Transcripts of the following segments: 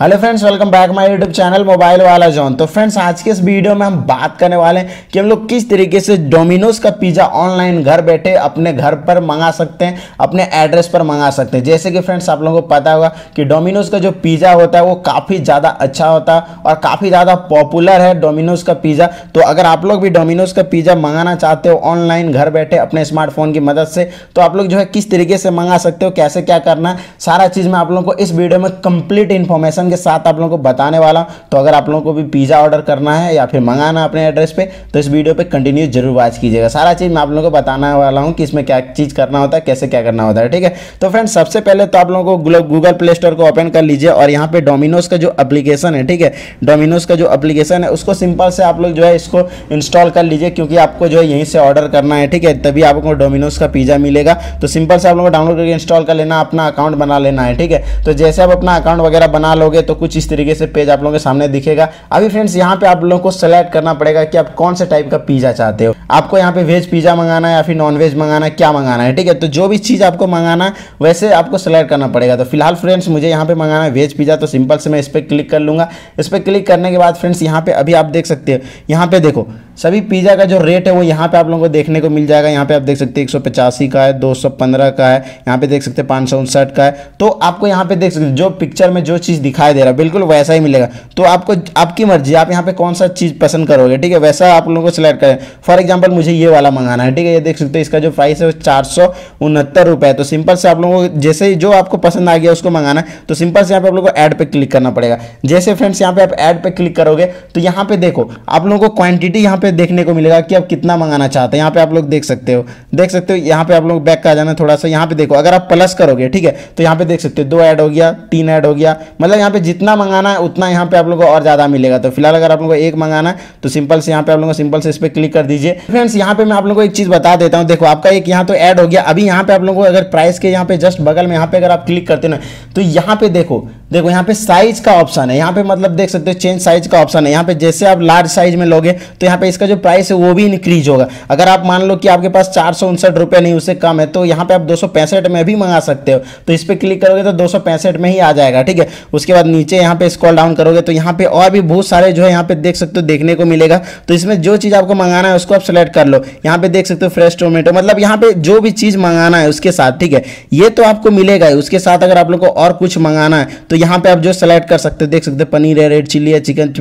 hello friends welcome back my YouTube channel mobile वाला John तो friends आज के इस वीडियो में हम बात करने वाले हैं कि हम लोग किस तरीके से डोमिनोज का पिज़्ज़ा ऑनलाइन घर बैठे अपने घर पर मंगा सकते हैं अपने एड्रेस पर मंगा सकते हैं जैसे कि फ्रेंड्स आप लोगों को पता होगा कि डोमिनोज का जो पिज़्ज़ा होता है वो काफ़ी ज़्यादा अच्छा होता है और काफ़ी ज़्यादा पॉपुलर है डोमिनोज का पिज़्ज़ा तो अगर आप लोग भी डोमिनोज का पिज़्ज़ा मंगाना चाहते हो ऑनलाइन घर बैठे अपने स्मार्टफोन की मदद से तो आप लोग जो है किस तरीके से मंगा सकते हो कैसे क्या करना सारा चीज़ मैं आप लोगों को इस वीडियो में कंप्लीट इन्फॉर्मेशन के साथ आप लोगों को बताने वाला तो अगर आप लोगों को भी पिज़्ज़ा ऑर्डर करना है या फिर मंगाना अपने एड्रेस पे तो इस वीडियो पे कंटिन्यू जरूर वॉच कीजिएगा सारा चीज़ मैं आप लोगों को बताने वाला हूँ कि इसमें क्या चीज़ करना होता है कैसे क्या करना होता है ठीक है तो फ्रेंड सबसे पहले तो आप लोगों को गूगल प्ले स्टोर को ओपन कर लीजिए और यहाँ पर डोमिनोज़ का जो अप्लीकेशन है ठीक है डोमिनोज़ का जो अप्लीकेशन है उसको सिंपल से आप लोग जो है इसको इंस्टॉल कर लीजिए क्योंकि आपको जो है यहीं से ऑर्डर करना है ठीक है तभी आपको डोमिनोज़ का पिज़्ज़ा मिलेगा तो सिंपल से आप लोगों को डाउनलोड करके इंस्टॉल कर लेना अपना अकाउंट बना लेना है ठीक है तो जैसे आप अपना अकाउंट वगैरह बना लोगे करोगे तो कुछ इस तरीके से पेज आप लोगों के सामने दिखेगा अभी फ्रेंड्स यहाँ पे आप लोगों को सेलेक्ट करना पड़ेगा कि आप कौन से टाइप का पिज्ज़ा चाहते हो आपको यहाँ पे वेज पिज्ज़ा मंगाना है या फिर नॉन वेज मंगाना क्या मंगाना है ठीक है तो जो भी चीज़ आपको मंगाना वैसे आपको सेलेक्ट करना पड़ेगा तो फिलहाल फ्रेंड्स मुझे यहाँ पे मंगाना है वेज पिज़्ज़ा तो सिंपल से मैं इस पर क्लिक कर लूँगा इस पर क्लिक करने के बाद फ्रेंड्स यहाँ पे अभी आप देख सकते हो यहाँ पे देखो सभी पिज़्ज़ा का जो रेट है वो यहाँ पे आप लोगों को देखने को मिल जाएगा यहाँ पे आप देख सकते हैं एक का है 215 का है यहाँ पे देख सकते हैं पाँच का है तो आपको यहाँ पे देख सकते जो पिक्चर में जो चीज़ दिखाई दिखाई दे रहा है बिल्कुल वैसा ही मिलेगा तो आपको आपकी मर्जी आप यहाँ पे कौन सा चीज़ पसंद करोगे ठीक है वैसा आप लोगों को सिलेक्ट करें फॉर एग्जाम्पल मुझे ये वाला मंगाना है ठीक है ये देख सकते हो इसका जो प्राइस है वो चार सौ उनहत्तर रुपये तो सिंपल से आप लोगों को जैसे जो आपको पसंद आ गया उसको मंगाना तो सिंपल से यहाँ पे आप लोगों को एड पर क्लिक करना पड़ेगा जैसे फ्रेंड्स यहाँ पे आप एड पर क्लिक करोगे तो यहाँ पे देखो आप लोगों को क्वान्टिटी यहाँ पे देखने को मिलेगा कि आप कितना मंगाना चाहते हैं यहाँ पे आप लोग देख सकते हो देख सकते हो यहाँ पे आप लोग बैक का जाना थोड़ा सा यहाँ पे देखो अगर आप प्लस करोगे ठीक है तो यहाँ पे देख सकते हो दो ऐड हो गया तीन ऐड हो गया मतलब यहाँ पे पे जितना मंगाना है उतना यहाँ पे आप लोगों को और ज़्यादा मिलेगा तो फिलहाल अगर आप लोगों को एक मंगाना है तो सिंपल से यहाँ पे आप लोगों को सिंपल से इस पर क्लिक कर दीजिए फ्रेंड्स यहाँ पे मैं आप लोगों को एक चीज़ बता देता हूँ देखो आपका एक यहाँ तो ऐड हो गया अभी यहाँ पे आप लोगों को अगर प्राइस के यहाँ पे जस्ट बगल में यहाँ पे अगर आप क्लिक करते ना तो यहाँ पे देखो देखो यहाँ पे साइज का ऑप्शन है यहाँ पे मतलब देख सकते हो चेंज साइज का ऑप्शन है यहाँ पे जैसे आप लार्ज साइज में लोगे तो यहाँ पे इसका जो प्राइस है वो भी इंक्रीज होगा अगर आप मान लो कि आपके पास चार सौ उनसठ रुपये नहीं उससे कम है तो यहाँ पे आप दो में भी मंगा सकते हो तो इस पर क्लिक करोगे तो दो में ही आ जाएगा ठीक है उसके बाद नीचे यहाँ पे स्क्रॉल डाउन करोगे तो यहाँ पे और भी बहुत सारे जो है यहाँ पे देख सकते हो देखने को मिलेगा तो इसमें जो चीज़ आपको मंगाना है उसको आप सेलेक्ट कर लो यहाँ पे देख सकते हो फ्रेश टोमेटो मतलब यहाँ पे जो भी चीज़ मंगाना है उसके साथ ठीक है ये तो आपको मिलेगा ही उसके साथ अगर आप लोग को और कुछ मंगाना है तो यहाँ पे आप जो सेलेक्ट कर सकते हो देख सकते हो पनीर है रेड चिली है चिकन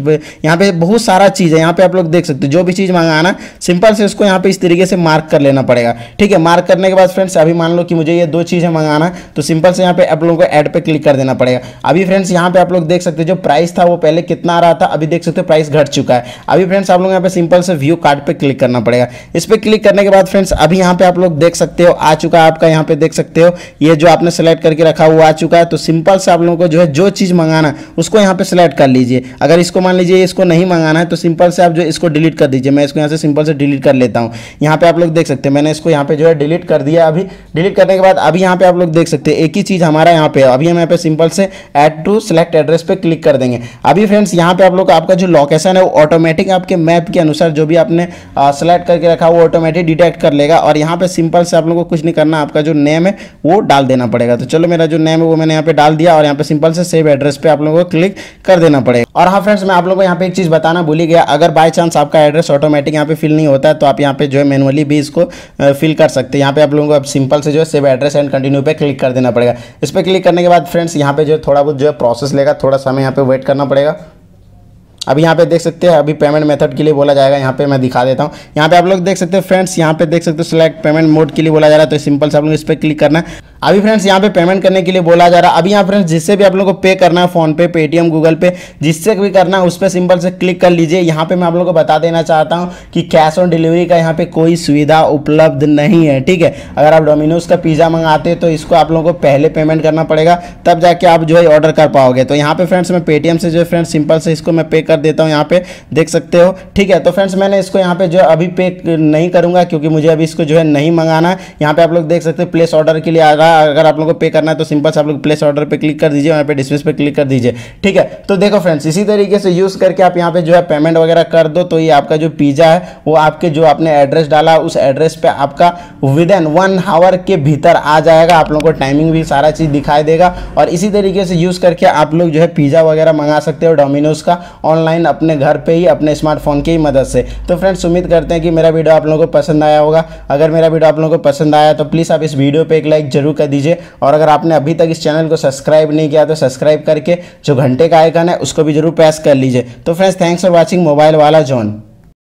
यहाँ पे बहुत सारा चीज़ है यहाँ पे आप लोग देख सकते हो जो भी चीज़ मंगाना सिंपल से उसको यहाँ पे इस तरीके से मार्क कर लेना पड़ेगा ठीक है मार्क करने के बाद फ्रेंड्स अभी मान लो कि मुझे ये दो चीज़ें मंगाना तो सिंपल से यहाँ पे आप लोगों को एड पे क्लिक कर देना पड़ेगा अभी फ्रेंड्स यहाँ यहाँ पे आप लोग देख सकते हैं जो प्राइस था वो पहले कितना आ रहा था अभी देख सकते हो प्राइस घट चुका है अभी फ्रेंड्स आप लोग यहाँ पे सिंपल से व्यू कार्ड पे क्लिक करना पड़ेगा इस पर क्लिक करने के बाद फ्रेंड्स अभी यहाँ पे आप लोग देख सकते हो आ चुका है आपका यहाँ पे देख सकते हो ये जो आपने सेलेक्ट करके रखा हुआ आ चुका है तो सिंपल से आप लोगों को जो है जो चीज़ मंगाना उसको यहाँ पे सिलेक्ट कर लीजिए अगर इसको मान लीजिए इसको नहीं मंगाना है तो सिंपल से आप जो इसको डिलीट कर दीजिए मैं इसको यहाँ से सिंपल से डिलीट कर लेता हूँ यहाँ पे आप लोग देख सकते हैं मैंने इसको यहाँ पे जो है डिलीट कर दिया अभी डिलीट करने के बाद अभी यहाँ पे आप लोग देख सकते हैं एक ही चीज़ हमारा यहाँ पे अभी हम यहाँ पे सिंपल से एड टू सिलेक्ट एड्रेस पे क्लिक कर देंगे अभी फ्रेंड्स यहाँ पे आप लोग आपका जो लोकेशन है वो ऑटोमेटिक आपके मैप के अनुसार जो भी आपने सेलेक्ट करके रखा वो ऑटोमेटिक डिटेक्ट कर लेगा और यहाँ पे सिंपल से आप लोग को कुछ नहीं करना आपका जो नेम है वो डाल देना पड़ेगा तो चलो मेरा जो नेम है वो मैंने यहाँ पे डाल दिया और यहाँ पे सिंपल से सेव एड्रेस पे आप लोगों को क्लिक कर देना पड़ेगा और हाँ फ्रेंड्स मैं आप लोगों को यहाँ पे एक चीज़ बताना भूल गया अगर बाय चांस आपका एड्रेस ऑटोमेटिक यहाँ पे फिल नहीं होता है तो आप यहाँ पे जो है मैनुअली भी इसको फिल कर सकते हैं यहाँ पे आप लोगों को अब सिंपल से जो है सेव एड्रेस एंड कंटिन्यू पे क्लिक कर देना पड़ेगा इस पर क्लिक करने के बाद फ्रेंड्स यहाँ पे जो है थोड़ा बहुत जो है प्रोसेस प्रोसेस लेगा थोड़ा समय यहाँ पे वेट करना पड़ेगा अब यहाँ पे देख सकते हैं अभी पेमेंट मेथड के लिए बोला जाएगा यहाँ पे मैं दिखा देता हूँ यहाँ पे आप लोग देख सकते हैं फ्रेंड्स यहाँ पे देख सकते हो सिलेक्ट पेमेंट मोड के लिए बोला जा रहा है तो सिंपल से आप लोग इस पर क्लिक करना अभी फ्रेंड्स यहाँ पे पेमेंट करने के लिए बोला जा रहा है अभी यहाँ फ्रेंड्स जिससे भी आप लोगों को पे करना है फोन पे पेटीएम गूगल पे जिससे भी करना है उस पर सिंपल से क्लिक कर लीजिए यहाँ पे मैं आप लोगों को बता देना चाहता हूँ कि कैश ऑन डिलीवरी का यहाँ पे कोई सुविधा उपलब्ध नहीं है ठीक है अगर आप डोमिनोज का पिज़्ज़ा मंगाते तो इसको आप लोगों को पहले पेमेंट करना पड़ेगा तब जाके आप जो है ऑर्डर कर पाओगे तो यहाँ पे फ्रेंड्स मैं पेटीएम से जो है फ्रेंड्स सिंपल से इसको मैं पे कर कर देता हूँ यहाँ पे देख सकते हो ठीक है तो फ्रेंड्स मैंने इसको यहाँ पे जो अभी पे नहीं करूँगा क्योंकि मुझे अभी इसको जो है नहीं मंगाना है यहाँ पे आप लोग देख सकते हो प्लेस ऑर्डर के लिए आ रहा अगर आप लोग को पे करना है तो सिंपल से आप लोग प्लेस ऑर्डर पर क्लिक कर दीजिए यहाँ पे डिस्मिस पर क्लिक कर दीजिए ठीक है तो देखो फ्रेंड्स इसी तरीके से यूज़ करके आप यहाँ पे जो है पेमेंट वगैरह कर दो तो ये आपका जो पिज़्ज़ा है वो आपके जो आपने एड्रेस डाला उस एड्रेस पर आपका विद इन वन आवर के भीतर आ जाएगा आप लोगों को टाइमिंग भी सारा चीज़ दिखाई देगा और इसी तरीके से यूज़ करके आप लोग जो है पिज़्ज़ा वगैरह मंगा सकते हो डोमिनोज का ऑनलाइन ऑनलाइन अपने घर पे ही अपने स्मार्टफोन की मदद से तो फ्रेंड्स उम्मीद करते हैं कि मेरा वीडियो आप लोगों को पसंद आया होगा अगर मेरा वीडियो आप लोगों को पसंद आया तो प्लीज़ आप इस वीडियो पर एक लाइक जरूर कर दीजिए और अगर आपने अभी तक इस चैनल को सब्सक्राइब नहीं किया तो सब्सक्राइब करके जो घंटे का आइकन है उसको भी जरूर प्रेस कर लीजिए तो friends thanks for watching mobile वाला जॉन